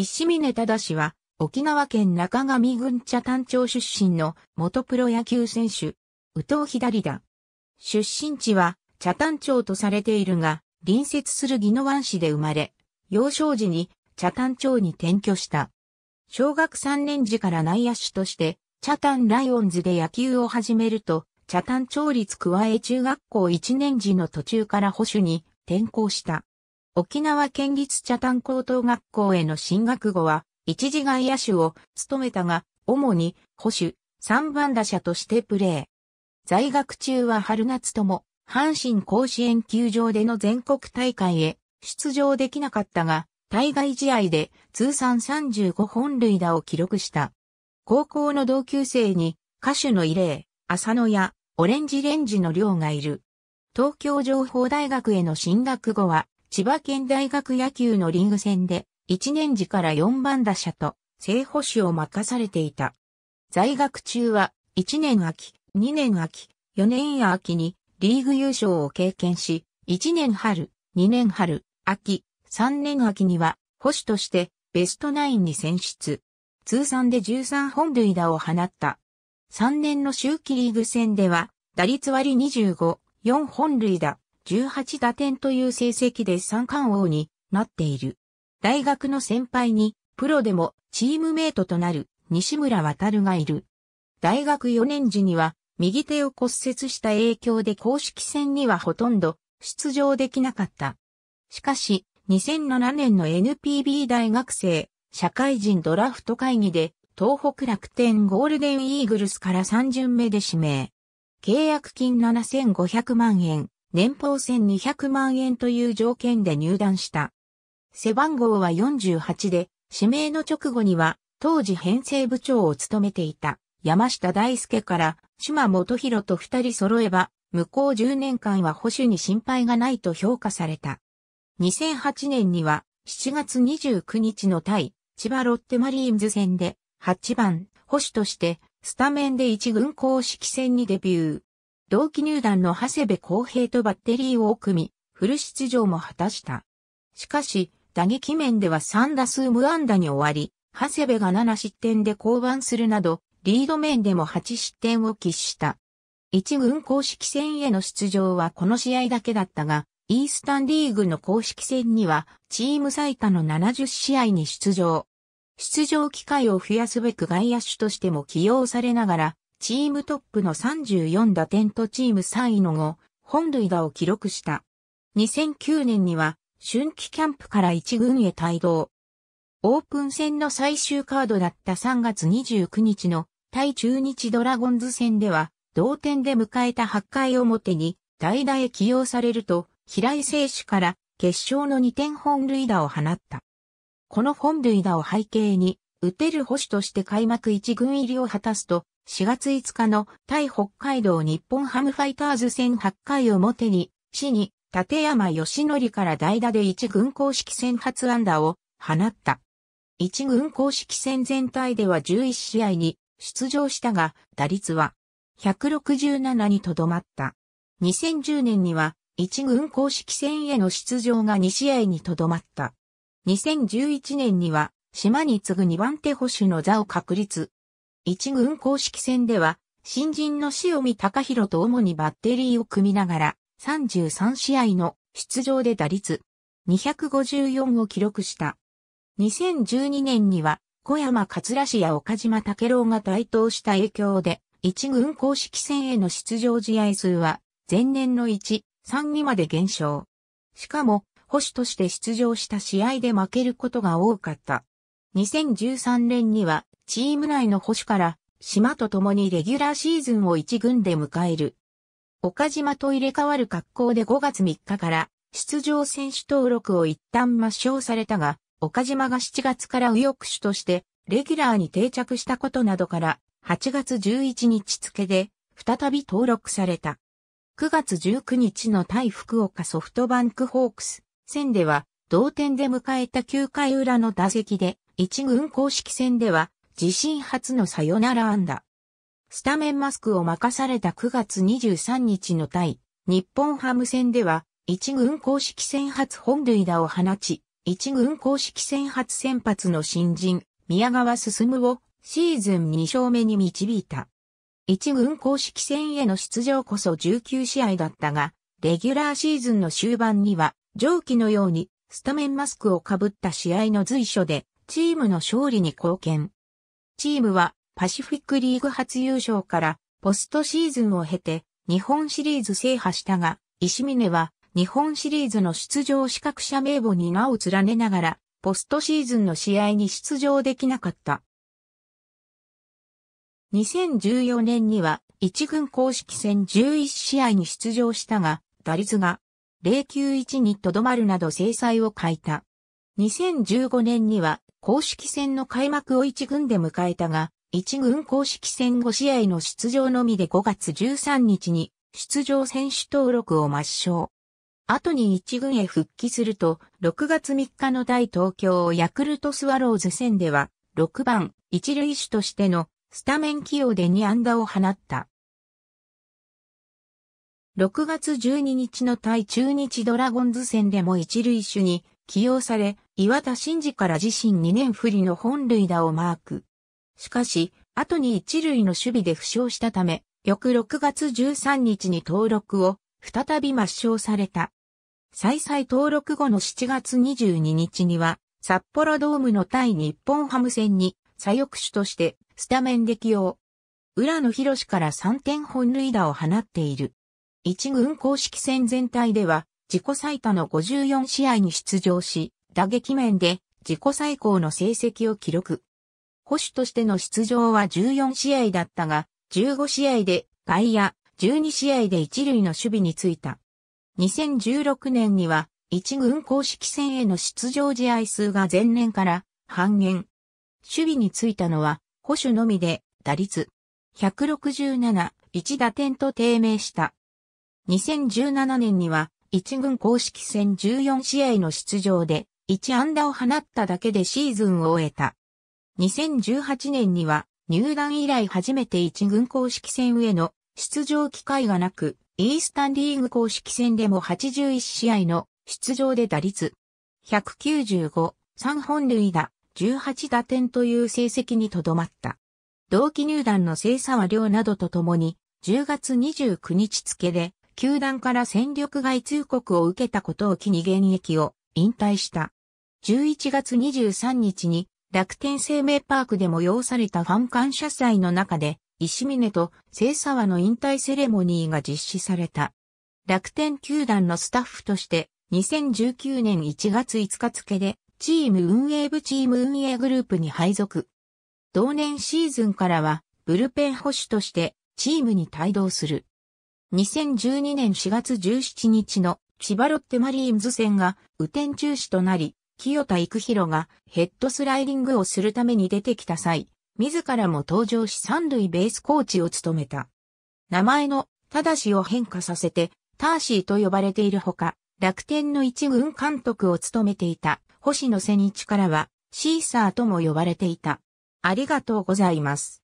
石峰忠は、沖縄県中上郡茶丹町出身の元プロ野球選手、宇藤左だ。出身地は茶丹町とされているが、隣接する宜野湾市で生まれ、幼少時に茶丹町に転居した。小学3年時から内野手として、茶丹ライオンズで野球を始めると、茶丹町立加え中学校1年時の途中から保守に転校した。沖縄県立茶炭高等学校への進学後は、一時外野手を務めたが、主に保守、三番打者としてプレー。在学中は春夏とも、阪神甲子園球場での全国大会へ出場できなかったが、対外試合で通算35本塁打を記録した。高校の同級生に歌手の異例、浅野やオレンジレンジの寮がいる。東京情報大学への進学後は千葉県大学野球のリーグ戦で、1年時から4番打者と、正捕手を任されていた。在学中は、1年秋、2年秋、4年秋に、リーグ優勝を経験し、1年春、2年春、秋、3年秋には、捕手として、ベストナインに選出。通算で13本塁打を放った。3年の秋季リーグ戦では、打率割25、4本塁打、18打点という成績で三冠王になっている。大学の先輩に、プロでもチームメイトとなる西村渡がいる。大学4年時には、右手を骨折した影響で公式戦にはほとんど出場できなかった。しかし、2007年の NPB 大学生社会人ドラフト会議で東北楽天ゴールデンイーグルスから3巡目で指名。契約金7500万円、年俸1200万円という条件で入団した。背番号は48で、指名の直後には、当時編成部長を務めていた山下大輔から島本博と二人揃えば、向こう10年間は保守に心配がないと評価された。2008年には7月29日の対千葉ロッテマリーンズ戦で8番保守としてスタメンで一軍公式戦にデビュー。同期入団の長谷部公平とバッテリーを組み、フル出場も果たした。しかし、打撃面では3打数無安打に終わり、長谷部が7失点で降板するなど、リード面でも8失点を喫した。一軍公式戦への出場はこの試合だけだったが、イースタンリーグの公式戦には、チーム最多の70試合に出場。出場機会を増やすべく外野手としても起用されながら、チームトップの34打点とチーム3位の後、本塁打を記録した。2009年には、春季キャンプから1軍へ帯同。オープン戦の最終カードだった3月29日の対中日ドラゴンズ戦では、同点で迎えた8回表に代打へ起用されると、平井選手から決勝の2点本塁打を放った。この本塁打を背景に、打てる保守として開幕1軍入りを果たすと、4月5日の対北海道日本ハムファイターズ戦8回表に、市に立山義則から代打で一軍公式戦初安打を放った。一軍公式戦全体では11試合に出場したが、打率は167にとどまった。2010年には一軍公式戦への出場が2試合にとどまった。2011年には島に次ぐ2番手保守の座を確立。一軍公式戦では、新人の塩見隆弘と主にバッテリーを組みながら、33試合の出場で打率254を記録した。2012年には、小山桂氏や岡島武郎が台頭した影響で、一軍公式戦への出場試合数は、前年の1、3にまで減少。しかも、保守として出場した試合で負けることが多かった。2013年には、チーム内の保守から、島と共にレギュラーシーズンを一軍で迎える。岡島と入れ替わる格好で5月3日から出場選手登録を一旦抹消されたが、岡島が7月から右翼手としてレギュラーに定着したことなどから、8月11日付で再び登録された。9月19日の対福岡ソフトバンクホークス戦では同点で迎えた9回裏の打席で一軍公式戦では自身初のサヨナラ安打。スタメンマスクを任された9月23日の対、日本ハム戦では、一軍公式戦初本塁打を放ち、一軍公式戦初先発の新人、宮川進をシーズン2勝目に導いた。一軍公式戦への出場こそ19試合だったが、レギュラーシーズンの終盤には、上記のようにスタメンマスクをかぶった試合の随所で、チームの勝利に貢献。チームはパシフィックリーグ初優勝からポストシーズンを経て日本シリーズ制覇したが、石峰は日本シリーズの出場資格者名簿に名を連ねながら、ポストシーズンの試合に出場できなかった。2014年には1軍公式戦11試合に出場したが、打率が091にとどまるなど制裁を欠いた。2015年には公式戦の開幕を1軍で迎えたが、1軍公式戦5試合の出場のみで5月13日に出場選手登録を抹消。後に1軍へ復帰すると、6月3日の大東京ヤクルトスワローズ戦では、6番、一塁手としてのスタメン起用で2安打を放った。6月12日の対中日ドラゴンズ戦でも一塁手に起用され、岩田真嗣から自身2年不利の本塁打をマーク。しかし、後に一塁の守備で負傷したため、翌6月13日に登録を再び抹消された。再々登録後の7月22日には、札幌ドームの対日本ハム戦に左翼手としてスタメンで起用。浦野博から3点本塁打を放っている。一軍公式戦全体では自己最多の54試合に出場し、打撃面で自己最高の成績を記録。保守としての出場は14試合だったが、15試合で外野、12試合で一塁の守備についた。2016年には、一軍公式戦への出場試合数が前年から半減。守備についたのは、保守のみで、打率167、1打点と低迷した。2017年には、1軍公式戦14試合の出場で、1安打を放っただけでシーズンを終えた。2018年には、入団以来初めて1軍公式戦への出場機会がなく、イースタンリーグ公式戦でも81試合の出場で打率195、3本塁打、18打点という成績にとどまった。同期入団の清沢亮などとともに10月29日付で球団から戦力外通告を受けたことを機に現役を引退した。11月23日に楽天生命パークで催されたファン感謝祭の中で、石峰と清沢の引退セレモニーが実施された。楽天球団のスタッフとして、2019年1月5日付で、チーム運営部チーム運営グループに配属。同年シーズンからは、ブルペン保守として、チームに帯同する。2012年4月17日の千葉ロッテマリーンズ戦が雨天中止となり、清田育弘がヘッドスライディングをするために出てきた際、自らも登場し三塁ベースコーチを務めた。名前のただしを変化させて、ターシーと呼ばれているほか、楽天の一軍監督を務めていた星野瀬日からは、シーサーとも呼ばれていた。ありがとうございます。